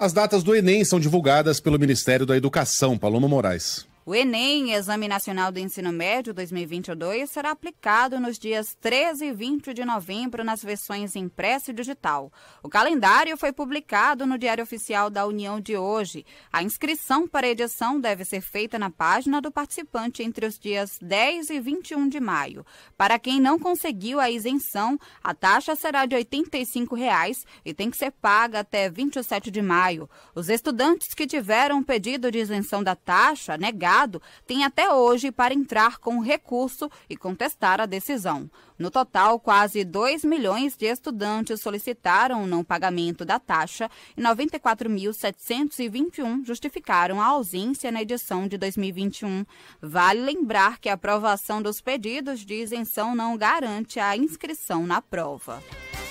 As datas do Enem são divulgadas pelo Ministério da Educação, Paloma Moraes. O Enem, Exame Nacional do Ensino Médio 2022, será aplicado nos dias 13 e 20 de novembro nas versões impressa e digital. O calendário foi publicado no Diário Oficial da União de hoje. A inscrição para a edição deve ser feita na página do participante entre os dias 10 e 21 de maio. Para quem não conseguiu a isenção, a taxa será de R$ 85 reais e tem que ser paga até 27 de maio. Os estudantes que tiveram pedido de isenção da taxa negaram tem até hoje para entrar com recurso e contestar a decisão. No total, quase 2 milhões de estudantes solicitaram o não pagamento da taxa e 94.721 justificaram a ausência na edição de 2021. Vale lembrar que a aprovação dos pedidos de isenção não garante a inscrição na prova.